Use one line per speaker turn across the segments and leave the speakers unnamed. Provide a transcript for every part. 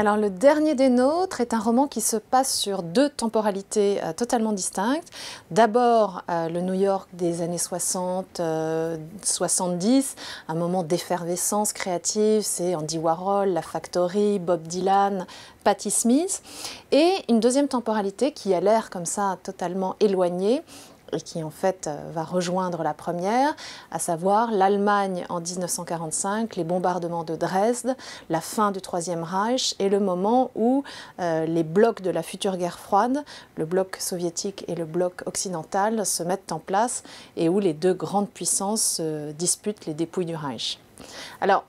Alors, Le Dernier des Nôtres est un roman qui se passe sur deux temporalités euh, totalement distinctes. D'abord, euh, le New York des années 60, 70, euh, un moment d'effervescence créative, c'est Andy Warhol, La Factory, Bob Dylan, Patti Smith. Et une deuxième temporalité qui a l'air comme ça totalement éloignée, et qui en fait euh, va rejoindre la première, à savoir l'Allemagne en 1945, les bombardements de Dresde, la fin du Troisième Reich et le moment où euh, les blocs de la future guerre froide, le bloc soviétique et le bloc occidental, se mettent en place et où les deux grandes puissances euh, disputent les dépouilles du Reich. Alors,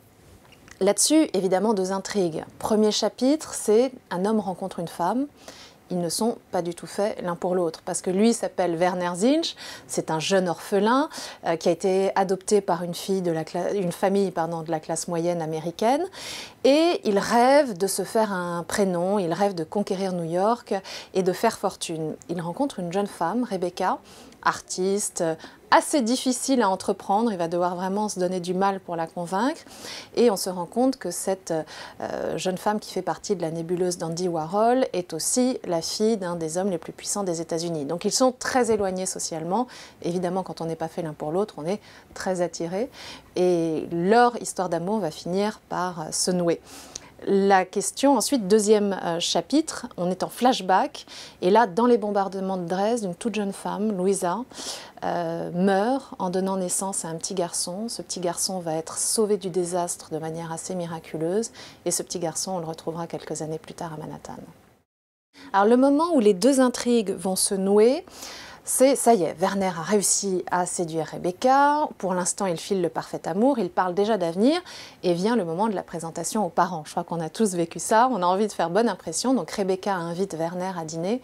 là-dessus, évidemment, deux intrigues. Premier chapitre, c'est un homme rencontre une femme ils ne sont pas du tout faits l'un pour l'autre. Parce que lui s'appelle Werner Zinsch, c'est un jeune orphelin euh, qui a été adopté par une, fille de une famille pardon, de la classe moyenne américaine. Et il rêve de se faire un prénom, il rêve de conquérir New York et de faire fortune. Il rencontre une jeune femme, Rebecca, artiste, euh, assez difficile à entreprendre, il va devoir vraiment se donner du mal pour la convaincre. Et on se rend compte que cette euh, euh, jeune femme qui fait partie de la nébuleuse d'Andy Warhol est aussi la fille d'un des hommes les plus puissants des États-Unis. Donc ils sont très éloignés socialement. Évidemment, quand on n'est pas fait l'un pour l'autre, on est très attiré. Et leur histoire d'amour va finir par se nouer. La question, ensuite, deuxième euh, chapitre, on est en flashback, et là, dans les bombardements de Dresde, une toute jeune femme, Louisa, euh, meurt en donnant naissance à un petit garçon. Ce petit garçon va être sauvé du désastre de manière assez miraculeuse, et ce petit garçon, on le retrouvera quelques années plus tard à Manhattan. Alors, le moment où les deux intrigues vont se nouer, c'est ça y est, Werner a réussi à séduire Rebecca, pour l'instant il file le parfait amour, il parle déjà d'avenir et vient le moment de la présentation aux parents. Je crois qu'on a tous vécu ça, on a envie de faire bonne impression, donc Rebecca invite Werner à dîner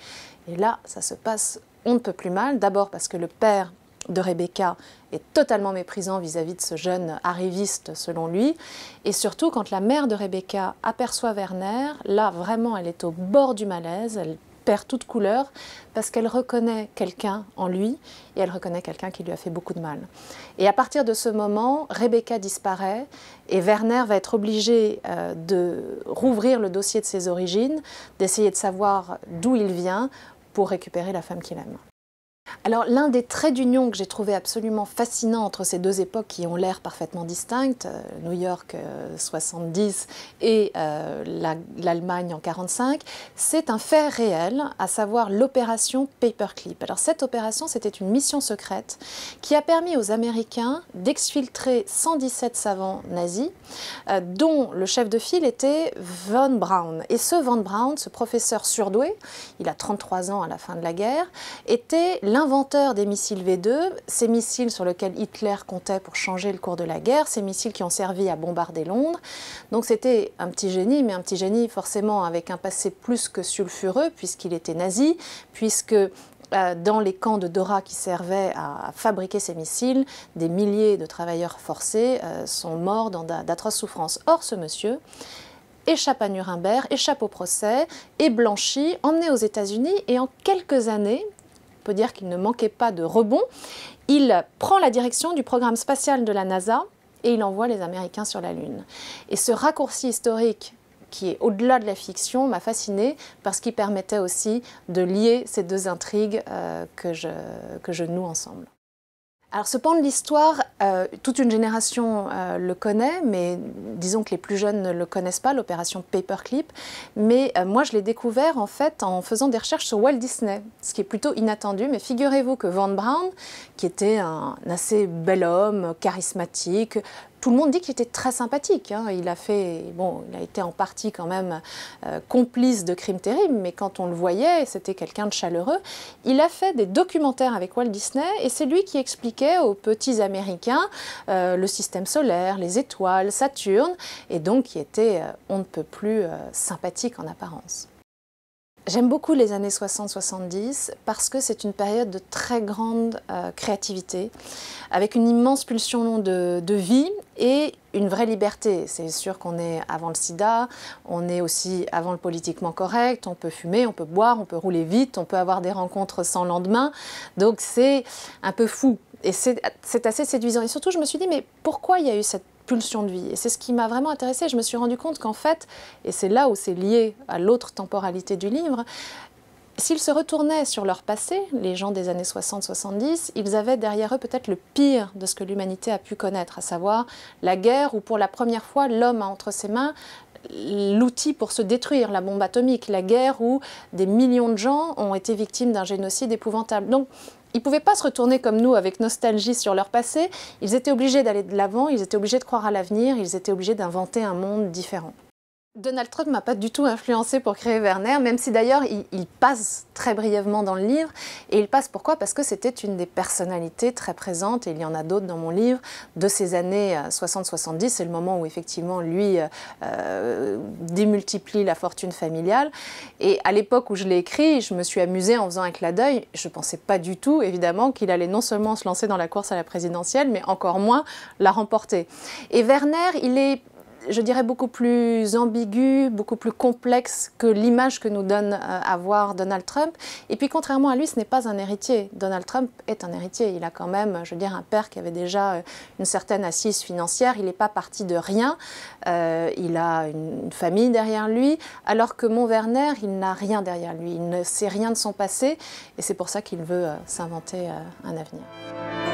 et là ça se passe on ne peut plus mal, d'abord parce que le père de Rebecca est totalement méprisant vis-à-vis de ce jeune arriviste selon lui. Et surtout, quand la mère de Rebecca aperçoit Werner, là vraiment elle est au bord du malaise, elle perd toute couleur parce qu'elle reconnaît quelqu'un en lui et elle reconnaît quelqu'un qui lui a fait beaucoup de mal. Et à partir de ce moment, Rebecca disparaît et Werner va être obligé euh, de rouvrir le dossier de ses origines, d'essayer de savoir d'où il vient pour récupérer la femme qu'il aime. Alors l'un des traits d'union que j'ai trouvé absolument fascinant entre ces deux époques qui ont l'air parfaitement distinctes, euh, New York 70 euh, et euh, l'Allemagne en 45, c'est un fait réel, à savoir l'opération Paperclip. Alors cette opération, c'était une mission secrète qui a permis aux Américains d'exfiltrer 117 savants nazis, dont le chef de file était Von Braun. Et ce Von Braun, ce professeur surdoué, il a 33 ans à la fin de la guerre, était l'inventeur des missiles V2, ces missiles sur lesquels Hitler comptait pour changer le cours de la guerre, ces missiles qui ont servi à bombarder Londres. Donc c'était un petit génie, mais un petit génie forcément avec un passé plus que sulfureux, puisqu'il était nazi, puisque euh, dans les camps de Dora qui servaient à fabriquer ces missiles, des milliers de travailleurs forcés euh, sont morts dans d'atroces souffrances. Or, ce monsieur échappe à Nuremberg, échappe au procès, est blanchi, emmené aux États-Unis et en quelques années, peut dire qu'il ne manquait pas de rebond. Il prend la direction du programme spatial de la NASA et il envoie les Américains sur la Lune. Et ce raccourci historique qui est au-delà de la fiction m'a fasciné parce qu'il permettait aussi de lier ces deux intrigues euh, que je noue ensemble. Alors ce pan de l'histoire, euh, toute une génération euh, le connaît, mais disons que les plus jeunes ne le connaissent pas, l'opération Paperclip. Mais euh, moi, je l'ai découvert en fait en faisant des recherches sur Walt Disney, ce qui est plutôt inattendu. Mais figurez-vous que Van Brown, qui était un assez bel homme, charismatique, tout le monde dit qu'il était très sympathique. Hein. Il a fait, bon, il a été en partie quand même euh, complice de crimes terribles, mais quand on le voyait, c'était quelqu'un de chaleureux. Il a fait des documentaires avec Walt Disney et c'est lui qui expliquait aux petits Américains euh, le système solaire, les étoiles, Saturne, et donc qui était, euh, on ne peut plus, sympathique en apparence. J'aime beaucoup les années 60-70 parce que c'est une période de très grande créativité, avec une immense pulsion de, de vie et une vraie liberté. C'est sûr qu'on est avant le sida, on est aussi avant le politiquement correct, on peut fumer, on peut boire, on peut rouler vite, on peut avoir des rencontres sans lendemain. Donc c'est un peu fou et c'est assez séduisant. Et surtout, je me suis dit, mais pourquoi il y a eu cette pulsion de vie. Et c'est ce qui m'a vraiment intéressé. Je me suis rendu compte qu'en fait, et c'est là où c'est lié à l'autre temporalité du livre, S'ils se retournaient sur leur passé, les gens des années 60-70, ils avaient derrière eux peut-être le pire de ce que l'humanité a pu connaître, à savoir la guerre où pour la première fois l'homme a entre ses mains l'outil pour se détruire, la bombe atomique, la guerre où des millions de gens ont été victimes d'un génocide épouvantable. Donc, ils ne pouvaient pas se retourner comme nous avec nostalgie sur leur passé, ils étaient obligés d'aller de l'avant, ils étaient obligés de croire à l'avenir, ils étaient obligés d'inventer un monde différent. Donald Trump m'a pas du tout influencé pour créer Werner, même si d'ailleurs il, passe très brièvement dans le livre. Et il passe pourquoi Parce que c'était une des personnalités très présentes, et il y en a d'autres dans mon livre, de ces années 60-70. Euh, C'est le moment où effectivement lui euh, euh, démultiplie la fortune familiale. Et à l'époque où je l'ai écrit, je me suis amusée en faisant un clin d'œil. Je pensais pas du tout, évidemment, qu'il allait non seulement se lancer dans la course à la présidentielle, mais encore moins la remporter. Et Werner, il est je dirais, beaucoup plus ambigu, beaucoup plus complexe que l'image que nous donne euh, à voir Donald Trump. Et puis, contrairement à lui, ce n'est pas un héritier. Donald Trump est un héritier. Il a quand même, je veux dire, un père qui avait déjà euh, une certaine assise financière. Il n'est pas parti de rien. Euh, il a une famille derrière lui. Alors que Montverner, il n'a rien derrière lui. Il ne sait rien de son passé. Et c'est pour ça qu'il veut s'inventer un avenir.